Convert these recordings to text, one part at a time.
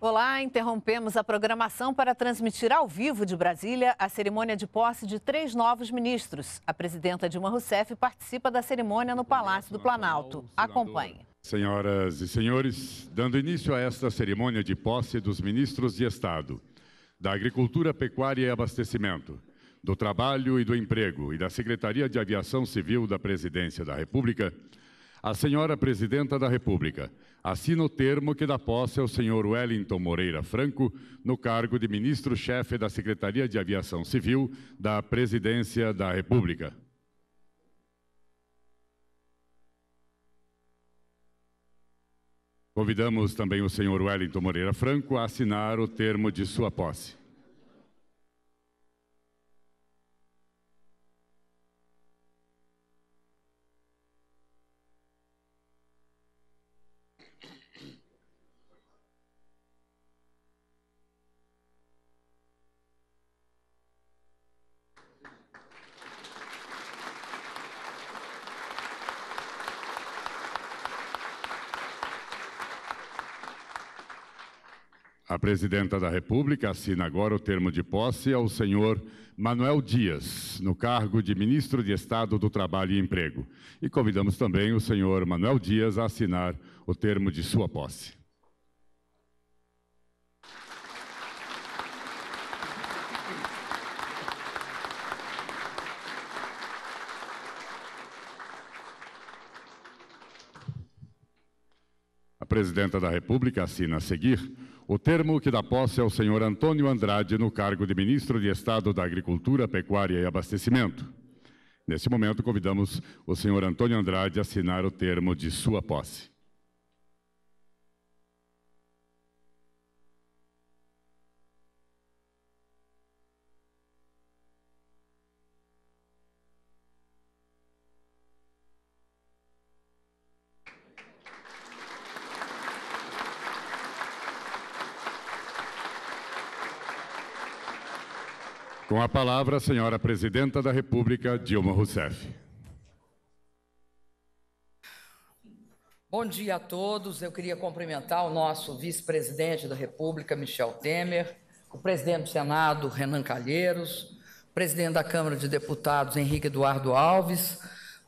Olá, interrompemos a programação para transmitir ao vivo de Brasília a cerimônia de posse de três novos ministros. A presidenta Dilma Rousseff participa da cerimônia no Palácio do Planalto. Acompanhe. Senhoras e senhores, dando início a esta cerimônia de posse dos ministros de Estado da Agricultura, Pecuária e Abastecimento, do Trabalho e do Emprego e da Secretaria de Aviação Civil da Presidência da República, a senhora Presidenta da República assina o termo que dá posse ao senhor Wellington Moreira Franco no cargo de Ministro-Chefe da Secretaria de Aviação Civil da Presidência da República. Convidamos também o senhor Wellington Moreira Franco a assinar o termo de sua posse. presidenta da República assina agora o termo de posse ao senhor Manuel Dias, no cargo de ministro de Estado do Trabalho e Emprego. E convidamos também o senhor Manuel Dias a assinar o termo de sua posse. A presidenta da República assina a seguir o termo que dá posse ao é senhor Antônio Andrade no cargo de ministro de Estado da Agricultura, Pecuária e Abastecimento. Nesse momento, convidamos o senhor Antônio Andrade a assinar o termo de sua posse. Com a palavra, a senhora Presidenta da República, Dilma Rousseff. Bom dia a todos. Eu queria cumprimentar o nosso vice-presidente da República, Michel Temer, o presidente do Senado, Renan Calheiros, o presidente da Câmara de Deputados, Henrique Eduardo Alves,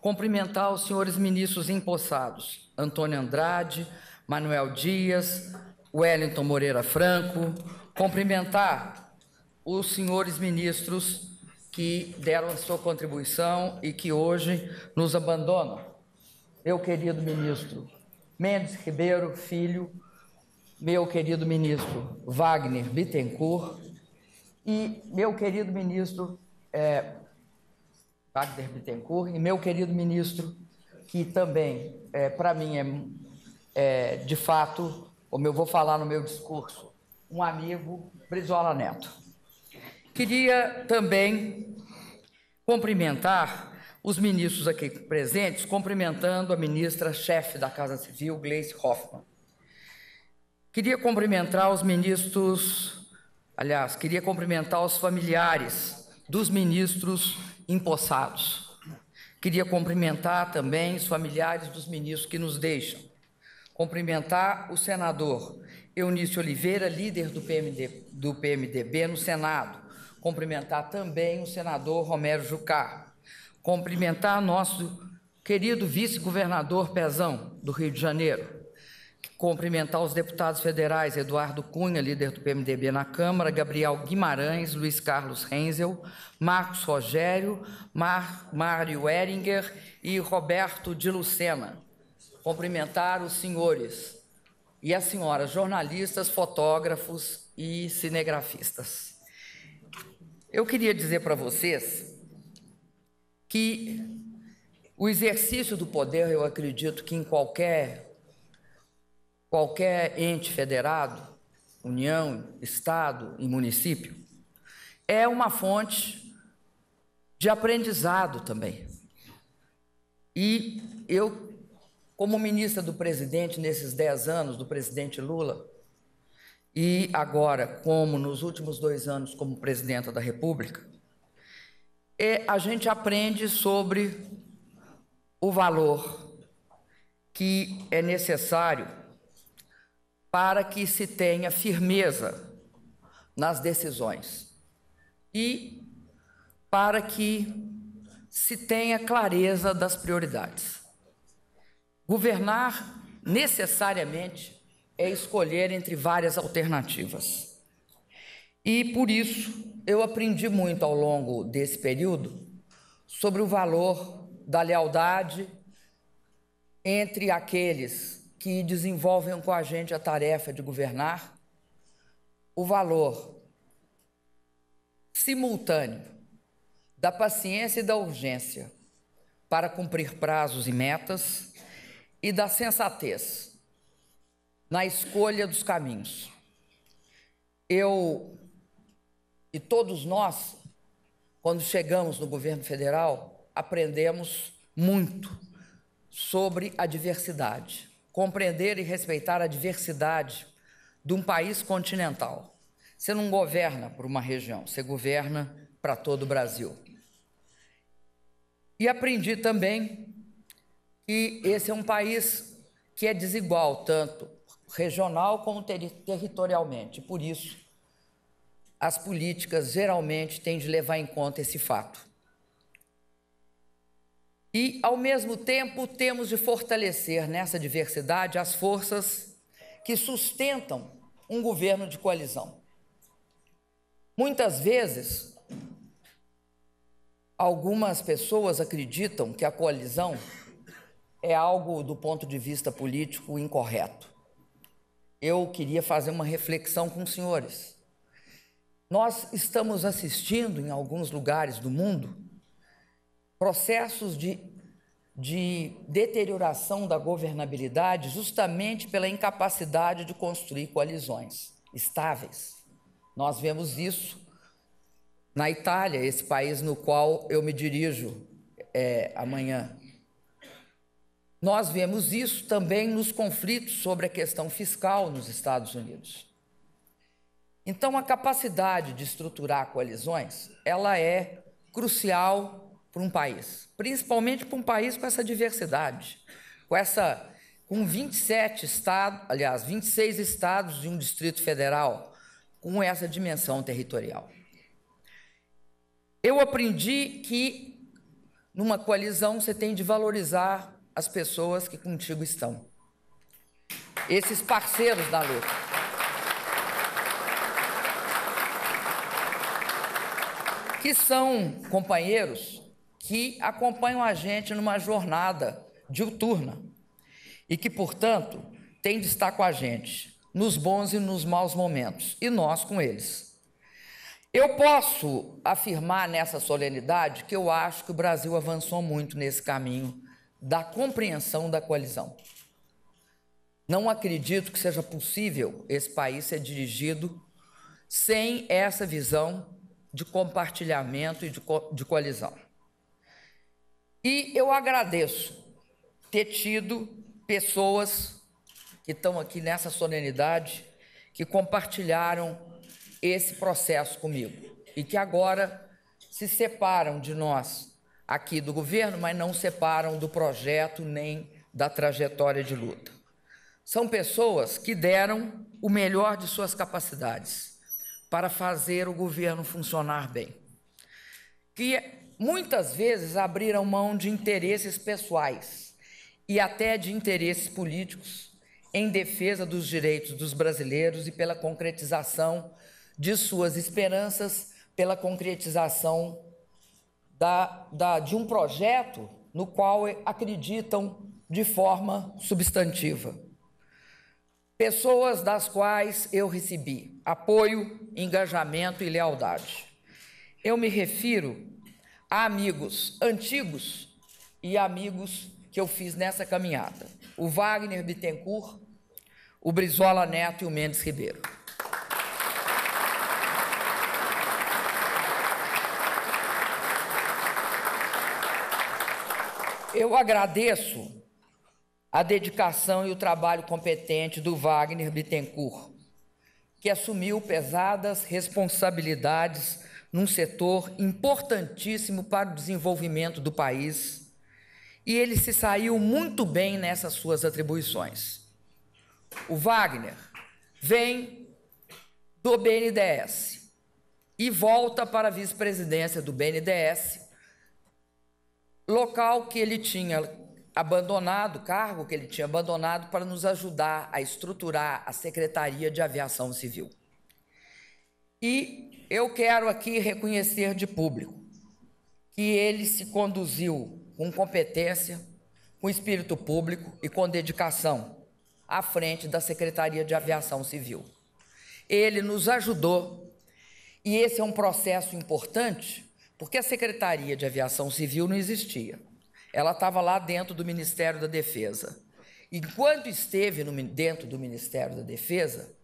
cumprimentar os senhores ministros empossados, Antônio Andrade, Manuel Dias, Wellington Moreira Franco, cumprimentar os senhores ministros que deram a sua contribuição e que hoje nos abandonam. Meu querido ministro Mendes Ribeiro Filho, meu querido ministro Wagner Bittencourt e meu querido ministro é, Wagner Bittencourt e meu querido ministro, que também, é, para mim, é, é de fato, como eu vou falar no meu discurso, um amigo, Brizola Neto. Queria também cumprimentar os ministros aqui presentes, cumprimentando a ministra-chefe da Casa Civil, Gleice Hoffmann. Queria cumprimentar os ministros, aliás, queria cumprimentar os familiares dos ministros empossados. Queria cumprimentar também os familiares dos ministros que nos deixam. Cumprimentar o senador Eunício Oliveira, líder do, PMD, do PMDB no Senado Cumprimentar também o senador Romero Jucá. Cumprimentar nosso querido vice-governador Pezão, do Rio de Janeiro. Cumprimentar os deputados federais Eduardo Cunha, líder do PMDB na Câmara, Gabriel Guimarães, Luiz Carlos Renzel, Marcos Rogério, Mar, Mário Eringer e Roberto de Lucena. Cumprimentar os senhores e as senhoras jornalistas, fotógrafos e cinegrafistas. Eu queria dizer para vocês que o exercício do poder, eu acredito que em qualquer qualquer ente federado, união, estado e município, é uma fonte de aprendizado também. E eu, como ministra do presidente nesses dez anos do presidente Lula, e agora, como nos últimos dois anos, como presidenta da República, é, a gente aprende sobre o valor que é necessário para que se tenha firmeza nas decisões e para que se tenha clareza das prioridades. Governar necessariamente é escolher entre várias alternativas. E por isso eu aprendi muito ao longo desse período sobre o valor da lealdade entre aqueles que desenvolvem com a gente a tarefa de governar, o valor simultâneo da paciência e da urgência para cumprir prazos e metas e da sensatez na escolha dos caminhos. Eu e todos nós, quando chegamos no governo federal, aprendemos muito sobre a diversidade, compreender e respeitar a diversidade de um país continental. Você não governa por uma região, você governa para todo o Brasil. E aprendi também que esse é um país que é desigual tanto regional como ter territorialmente. Por isso, as políticas geralmente têm de levar em conta esse fato. E, ao mesmo tempo, temos de fortalecer nessa diversidade as forças que sustentam um governo de coalizão. Muitas vezes, algumas pessoas acreditam que a coalizão é algo do ponto de vista político incorreto eu queria fazer uma reflexão com os senhores. Nós estamos assistindo em alguns lugares do mundo processos de, de deterioração da governabilidade justamente pela incapacidade de construir coalizões estáveis. Nós vemos isso na Itália, esse país no qual eu me dirijo é, amanhã. Nós vemos isso também nos conflitos sobre a questão fiscal nos Estados Unidos. Então, a capacidade de estruturar coalizões, ela é crucial para um país, principalmente para um país com essa diversidade, com essa com 27 estados, aliás, 26 estados e um distrito federal, com essa dimensão territorial. Eu aprendi que numa coalizão você tem de valorizar as pessoas que contigo estão. Esses parceiros da luta. Que são companheiros que acompanham a gente numa jornada diuturna e que, portanto, têm de estar com a gente nos bons e nos maus momentos, e nós com eles. Eu posso afirmar nessa solenidade que eu acho que o Brasil avançou muito nesse caminho da compreensão da coalizão. Não acredito que seja possível esse país ser dirigido sem essa visão de compartilhamento e de, co de coalizão. E eu agradeço ter tido pessoas que estão aqui nessa solenidade que compartilharam esse processo comigo e que agora se separam de nós aqui do governo, mas não separam do projeto nem da trajetória de luta. São pessoas que deram o melhor de suas capacidades para fazer o governo funcionar bem. Que muitas vezes abriram mão de interesses pessoais e até de interesses políticos em defesa dos direitos dos brasileiros e pela concretização de suas esperanças, pela concretização da, da, de um projeto no qual acreditam de forma substantiva. Pessoas das quais eu recebi apoio, engajamento e lealdade. Eu me refiro a amigos antigos e amigos que eu fiz nessa caminhada: o Wagner Bittencourt, o Brizola Neto e o Mendes Ribeiro. Eu agradeço a dedicação e o trabalho competente do Wagner Bittencourt, que assumiu pesadas responsabilidades num setor importantíssimo para o desenvolvimento do país, e ele se saiu muito bem nessas suas atribuições. O Wagner vem do BNDES e volta para a vice-presidência do BNDES local que ele tinha abandonado, cargo que ele tinha abandonado para nos ajudar a estruturar a Secretaria de Aviação Civil. E eu quero aqui reconhecer de público que ele se conduziu com competência, com espírito público e com dedicação à frente da Secretaria de Aviação Civil. Ele nos ajudou e esse é um processo importante porque a Secretaria de Aviação Civil não existia. Ela estava lá dentro do Ministério da Defesa. Enquanto esteve no, dentro do Ministério da Defesa,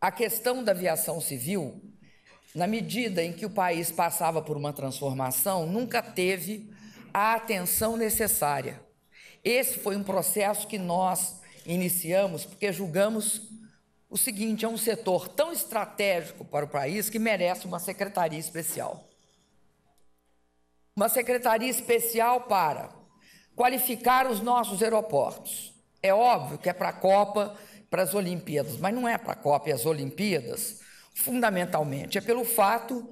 a questão da aviação civil, na medida em que o país passava por uma transformação, nunca teve a atenção necessária. Esse foi um processo que nós iniciamos porque julgamos o seguinte: é um setor tão estratégico para o país que merece uma secretaria especial uma secretaria especial para qualificar os nossos aeroportos. É óbvio que é para a Copa, para as Olimpíadas, mas não é para a Copa e as Olimpíadas, fundamentalmente. É pelo fato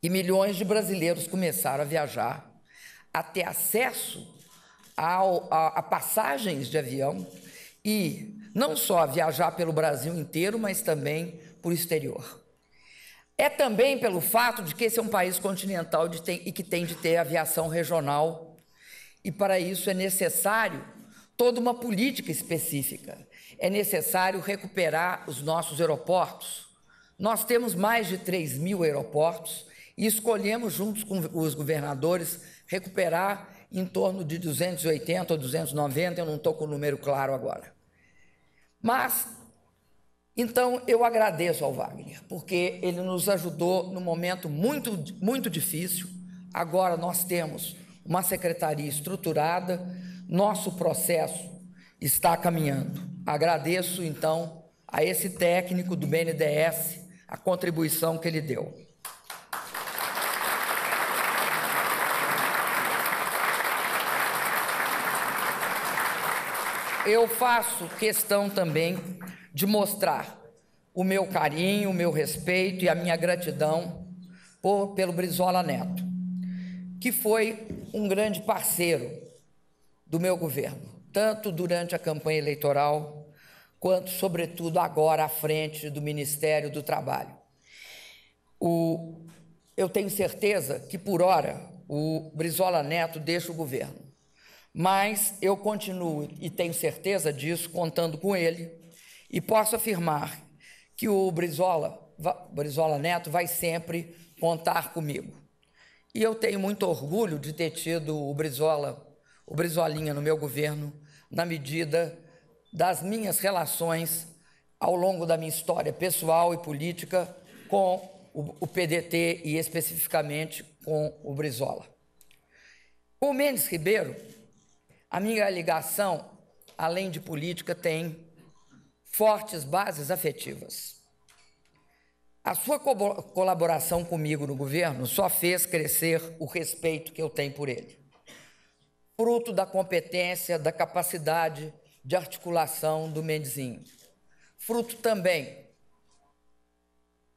que milhões de brasileiros começaram a viajar, a ter acesso ao, a, a passagens de avião e não só viajar pelo Brasil inteiro, mas também para o exterior. É também pelo fato de que esse é um país continental tem, e que tem de ter aviação regional. E para isso é necessário toda uma política específica. É necessário recuperar os nossos aeroportos. Nós temos mais de 3 mil aeroportos e escolhemos, juntos com os governadores, recuperar em torno de 280 ou 290, eu não estou com o número claro agora. Mas então, eu agradeço ao Wagner, porque ele nos ajudou num momento muito, muito difícil. Agora nós temos uma secretaria estruturada, nosso processo está caminhando. Agradeço, então, a esse técnico do BNDES a contribuição que ele deu. eu faço questão também de mostrar o meu carinho, o meu respeito e a minha gratidão por, pelo Brizola Neto, que foi um grande parceiro do meu governo, tanto durante a campanha eleitoral, quanto, sobretudo, agora à frente do Ministério do Trabalho. O, eu tenho certeza que, por hora, o Brizola Neto deixa o governo. Mas eu continuo e tenho certeza disso contando com ele e posso afirmar que o Brizola, Brizola Neto vai sempre contar comigo. E eu tenho muito orgulho de ter tido o Brizola, o Brizolinha no meu governo, na medida das minhas relações ao longo da minha história pessoal e política com o PDT e especificamente com o Brizola. O Mendes Ribeiro a minha ligação, além de política, tem fortes bases afetivas. A sua co colaboração comigo no governo só fez crescer o respeito que eu tenho por ele. Fruto da competência, da capacidade de articulação do Mendesinho. Fruto também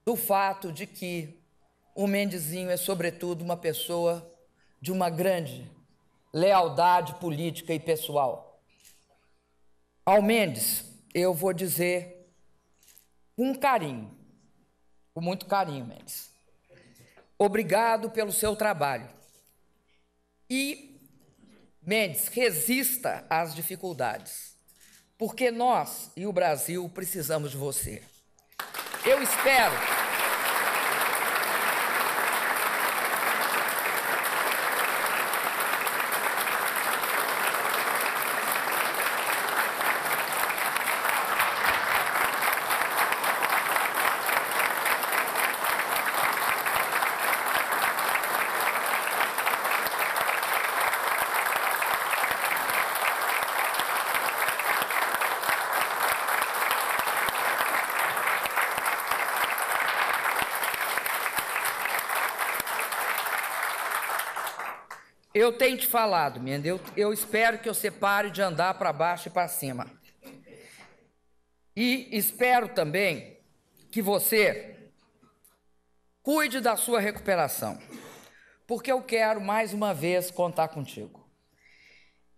do fato de que o Mendesinho é, sobretudo, uma pessoa de uma grande lealdade política e pessoal. Ao Mendes, eu vou dizer com carinho, com muito carinho, Mendes. Obrigado pelo seu trabalho. E, Mendes, resista às dificuldades, porque nós e o Brasil precisamos de você. Eu espero. Eu tenho te falado, minha eu, eu espero que você pare de andar para baixo e para cima. E espero também que você cuide da sua recuperação, porque eu quero mais uma vez contar contigo.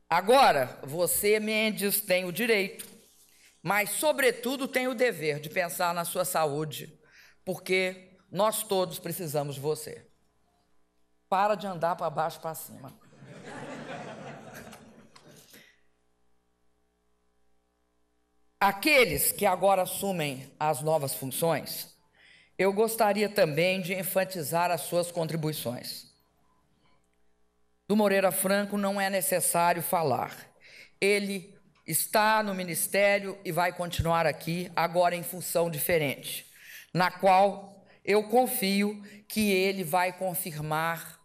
Agora, você, Mendes, tem o direito, mas, sobretudo, tem o dever de pensar na sua saúde, porque nós todos precisamos de você para de andar para baixo para cima. Aqueles que agora assumem as novas funções, eu gostaria também de enfatizar as suas contribuições. Do Moreira Franco não é necessário falar. Ele está no ministério e vai continuar aqui, agora em função diferente, na qual eu confio que ele vai confirmar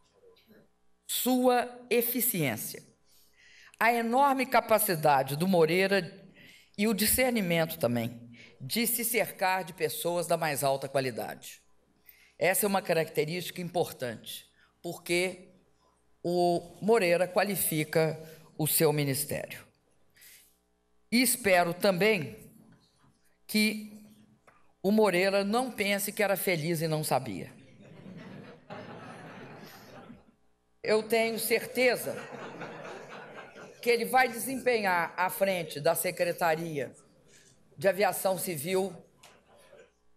sua eficiência. A enorme capacidade do Moreira e o discernimento também de se cercar de pessoas da mais alta qualidade. Essa é uma característica importante, porque o Moreira qualifica o seu ministério. E espero também que o Moreira não pense que era feliz e não sabia. eu tenho certeza que ele vai desempenhar à frente da Secretaria de Aviação Civil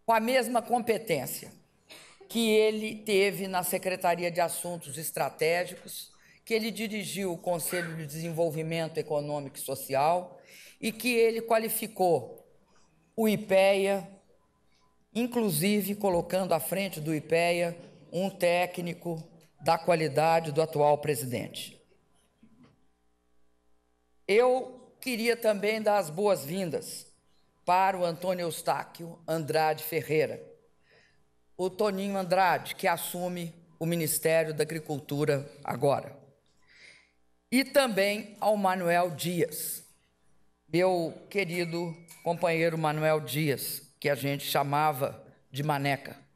com a mesma competência que ele teve na Secretaria de Assuntos Estratégicos, que ele dirigiu o Conselho de Desenvolvimento Econômico e Social e que ele qualificou o IPEA, inclusive colocando à frente do IPEA um técnico da qualidade do atual presidente. Eu queria também dar as boas-vindas para o Antônio Eustáquio Andrade Ferreira, o Toninho Andrade, que assume o Ministério da Agricultura agora, e também ao Manuel Dias, meu querido companheiro Manuel Dias, que a gente chamava de Maneca.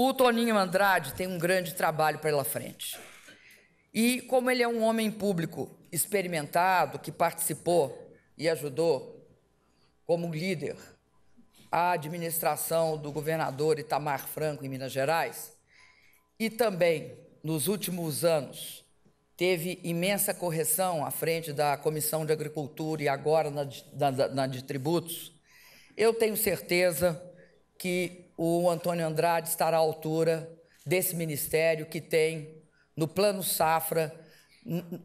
O Toninho Andrade tem um grande trabalho pela frente. E como ele é um homem público experimentado, que participou e ajudou como líder a administração do governador Itamar Franco em Minas Gerais, e também nos últimos anos teve imensa correção à frente da Comissão de Agricultura e agora na, na, na de Tributos, eu tenho certeza que o Antônio Andrade estará à altura desse ministério que tem no Plano Safra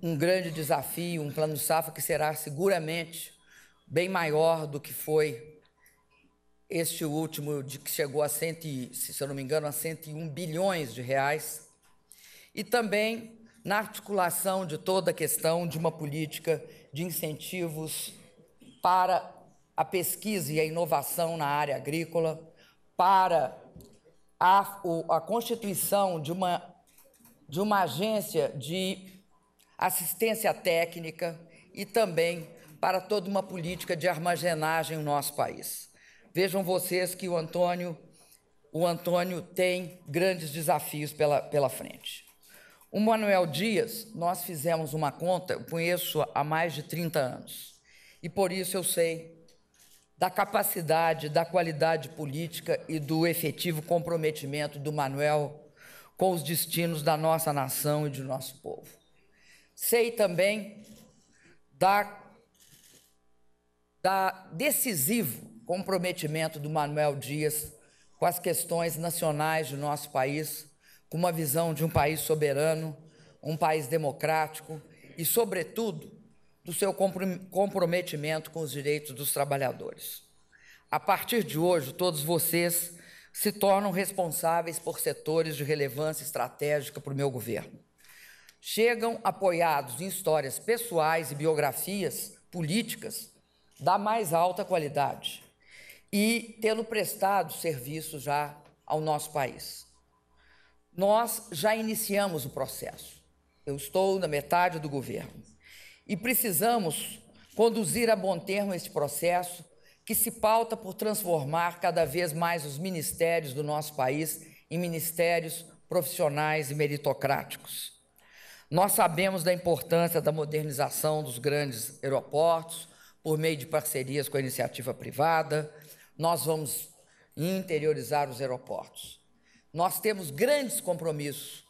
um grande desafio, um Plano Safra que será seguramente bem maior do que foi este último, de que chegou a, 100 se eu não me engano, a 101 bilhões de reais. E também na articulação de toda a questão de uma política de incentivos para a pesquisa e a inovação na área agrícola para a, a constituição de uma, de uma agência de assistência técnica e também para toda uma política de armazenagem no nosso país. Vejam vocês que o Antônio, o Antônio tem grandes desafios pela, pela frente. O Manuel Dias, nós fizemos uma conta, eu conheço há mais de 30 anos. E por isso eu sei da capacidade, da qualidade política e do efetivo comprometimento do Manuel com os destinos da nossa nação e de nosso povo. Sei também da, da decisivo comprometimento do Manuel Dias com as questões nacionais de nosso país, com uma visão de um país soberano, um país democrático e, sobretudo, do seu comprometimento com os direitos dos trabalhadores. A partir de hoje, todos vocês se tornam responsáveis por setores de relevância estratégica para o meu governo. Chegam apoiados em histórias pessoais e biografias políticas da mais alta qualidade e tendo prestado serviço já ao nosso país. Nós já iniciamos o processo. Eu estou na metade do governo. E precisamos conduzir a bom termo este processo que se pauta por transformar cada vez mais os ministérios do nosso país em ministérios profissionais e meritocráticos. Nós sabemos da importância da modernização dos grandes aeroportos por meio de parcerias com a iniciativa privada. Nós vamos interiorizar os aeroportos. Nós temos grandes compromissos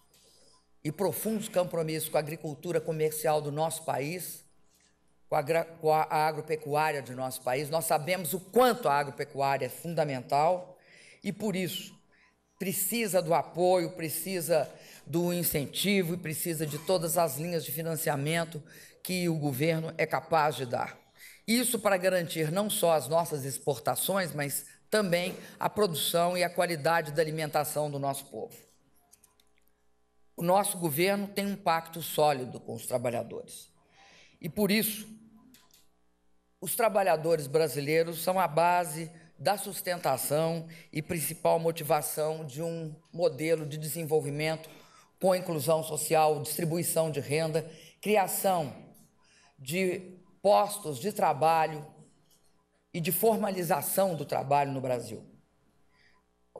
e profundos compromissos com a agricultura comercial do nosso país, com a, com a agropecuária de nosso país. Nós sabemos o quanto a agropecuária é fundamental e, por isso, precisa do apoio, precisa do incentivo e precisa de todas as linhas de financiamento que o governo é capaz de dar. Isso para garantir não só as nossas exportações, mas também a produção e a qualidade da alimentação do nosso povo o nosso governo tem um pacto sólido com os trabalhadores. E por isso, os trabalhadores brasileiros são a base da sustentação e principal motivação de um modelo de desenvolvimento com inclusão social, distribuição de renda, criação de postos de trabalho e de formalização do trabalho no Brasil.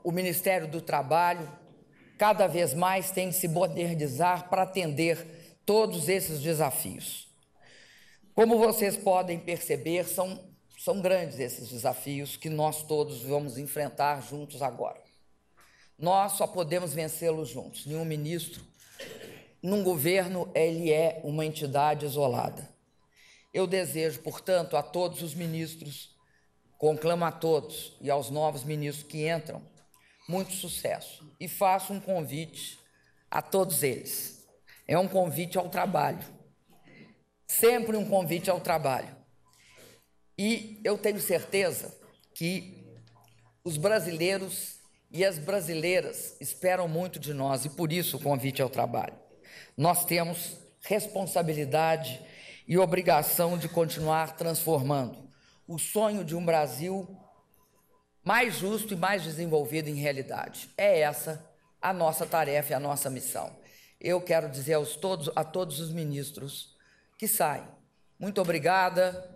O Ministério do Trabalho cada vez mais tem que se modernizar para atender todos esses desafios. Como vocês podem perceber, são, são grandes esses desafios que nós todos vamos enfrentar juntos agora. Nós só podemos vencê-los juntos. Nenhum ministro, num governo, ele é uma entidade isolada. Eu desejo, portanto, a todos os ministros, conclamo a todos e aos novos ministros que entram, muito sucesso. E faço um convite a todos eles. É um convite ao trabalho. Sempre um convite ao trabalho. E eu tenho certeza que os brasileiros e as brasileiras esperam muito de nós e por isso o convite ao trabalho. Nós temos responsabilidade e obrigação de continuar transformando o sonho de um Brasil mais justo e mais desenvolvido em realidade. É essa a nossa tarefa e a nossa missão. Eu quero dizer aos todos, a todos os ministros que saem, muito obrigada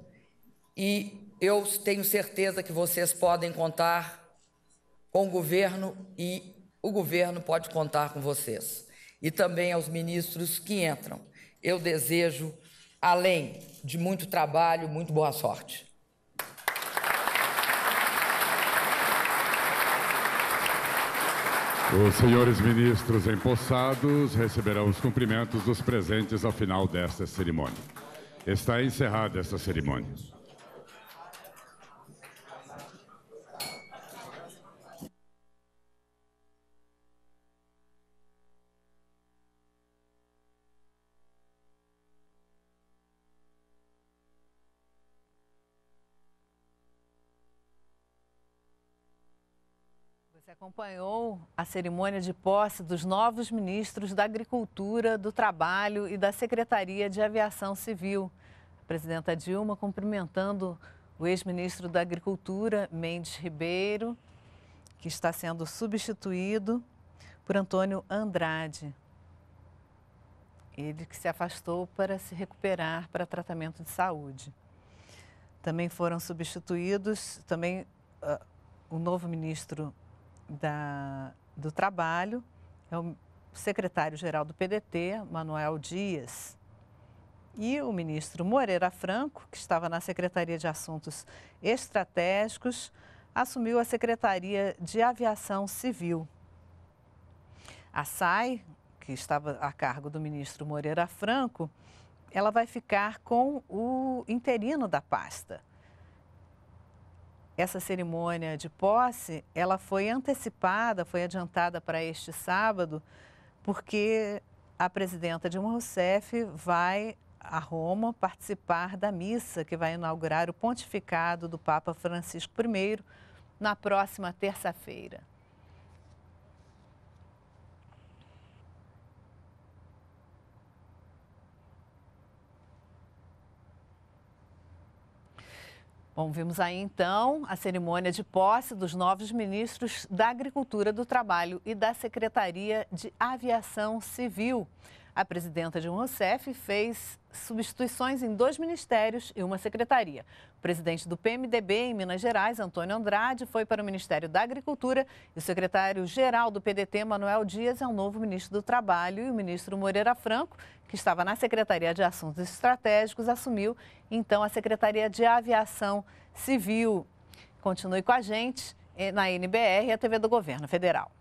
e eu tenho certeza que vocês podem contar com o governo e o governo pode contar com vocês. E também aos ministros que entram. Eu desejo, além de muito trabalho, muito boa sorte. Os senhores ministros empossados receberão os cumprimentos dos presentes ao final desta cerimônia. Está encerrada esta cerimônia. Você acompanhou a cerimônia de posse dos novos ministros da Agricultura, do Trabalho e da Secretaria de Aviação Civil. A presidenta Dilma cumprimentando o ex-ministro da Agricultura, Mendes Ribeiro, que está sendo substituído por Antônio Andrade. Ele que se afastou para se recuperar para tratamento de saúde. Também foram substituídos também uh, o novo ministro da, do Trabalho, é o secretário-geral do PDT, Manuel Dias, e o ministro Moreira Franco, que estava na Secretaria de Assuntos Estratégicos, assumiu a Secretaria de Aviação Civil. A SAI, que estava a cargo do ministro Moreira Franco, ela vai ficar com o interino da pasta, essa cerimônia de posse, ela foi antecipada, foi adiantada para este sábado, porque a presidenta Dilma Rousseff vai a Roma participar da missa que vai inaugurar o pontificado do Papa Francisco I na próxima terça-feira. Bom, vimos aí então a cerimônia de posse dos novos ministros da Agricultura, do Trabalho e da Secretaria de Aviação Civil. A presidenta Dilma Rousseff fez substituições em dois ministérios e uma secretaria. O presidente do PMDB em Minas Gerais, Antônio Andrade, foi para o Ministério da Agricultura e o secretário-geral do PDT, Manuel Dias, é o novo ministro do Trabalho e o ministro Moreira Franco, que estava na Secretaria de Assuntos Estratégicos, assumiu então a Secretaria de Aviação Civil. Continue com a gente eh, na NBR e a TV do Governo Federal.